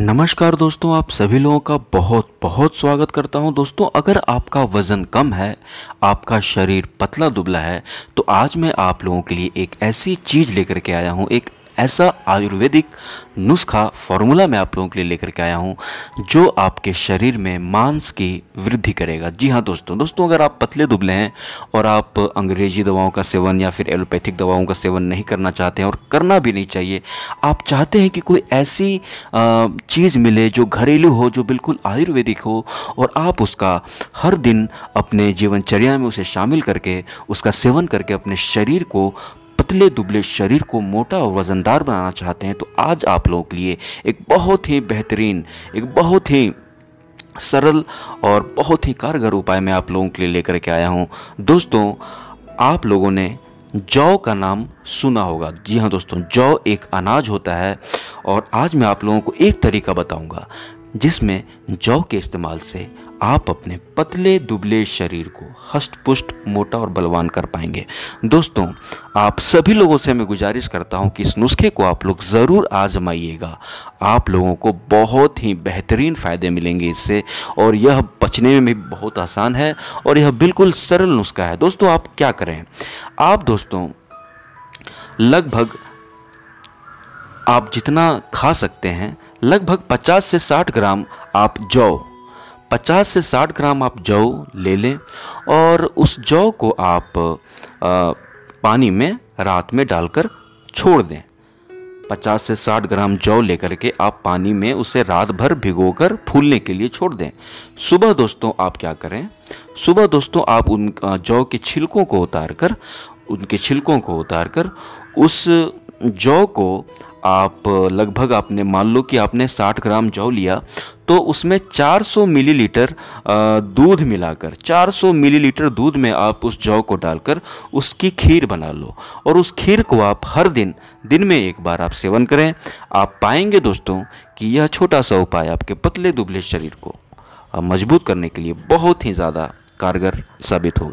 नमस्कार दोस्तों आप सभी लोगों का बहुत बहुत स्वागत करता हूं दोस्तों अगर आपका वज़न कम है आपका शरीर पतला दुबला है तो आज मैं आप लोगों के लिए एक ऐसी चीज़ लेकर के आया हूं एक ऐसा आयुर्वेदिक नुस्खा फार्मूला मैं आप लोगों के लिए लेकर के आया हूँ जो आपके शरीर में मांस की वृद्धि करेगा जी हाँ दोस्तों दोस्तों अगर आप पतले दुबले हैं और आप अंग्रेजी दवाओं का सेवन या फिर एलोपैथिक दवाओं का सेवन नहीं करना चाहते हैं और करना भी नहीं चाहिए आप चाहते हैं कि कोई ऐसी चीज़ मिले जो घरेलू हो जो बिल्कुल आयुर्वेदिक हो और आप उसका हर दिन अपने जीवनचर्या में उसे शामिल करके उसका सेवन करके अपने शरीर को पतले दुबले शरीर को मोटा और वज़नदार बनाना चाहते हैं तो आज आप लोगों के लिए एक बहुत ही बेहतरीन एक बहुत ही सरल और बहुत ही कारगर उपाय मैं आप लोगों के लिए लेकर के आया हूँ दोस्तों आप लोगों ने जौ का नाम सुना होगा जी हाँ दोस्तों जौ एक अनाज होता है और आज मैं आप लोगों को एक तरीका बताऊंगा जिसमें जौ के इस्तेमाल से आप अपने पतले दुबले शरीर को हष्ट पुष्ट मोटा और बलवान कर पाएंगे दोस्तों आप सभी लोगों से मैं गुजारिश करता हूं कि इस नुस्खे को आप लोग ज़रूर आजमाइएगा आप लोगों को बहुत ही बेहतरीन फ़ायदे मिलेंगे इससे और यह बचने में भी बहुत आसान है और यह बिल्कुल सरल नुस्खा है दोस्तों आप क्या करें आप दोस्तों लगभग आप जितना खा सकते हैं लगभग 50 से 60 ग्राम आप जौ 50 से 60 ग्राम आप जौ ले लें और उस जौ को आप आ, पानी में रात में डालकर छोड़ दें 50 से 60 ग्राम जौ लेकर के आप पानी में उसे रात भर भिगोकर फूलने के लिए छोड़ दें सुबह दोस्तों आप क्या करें सुबह दोस्तों आप उन जौ के छिलकों को उतार कर उनके छिलकों को उतार कर उस जौ को आप लगभग आपने मान लो कि आपने 60 ग्राम जौ लिया तो उसमें 400 मिलीलीटर दूध मिलाकर 400 मिलीलीटर दूध में आप उस जौ को डालकर उसकी खीर बना लो और उस खीर को आप हर दिन दिन में एक बार आप सेवन करें आप पाएंगे दोस्तों कि यह छोटा सा उपाय आपके पतले दुबले शरीर को मजबूत करने के लिए बहुत ही ज़्यादा कारगर साबित होगा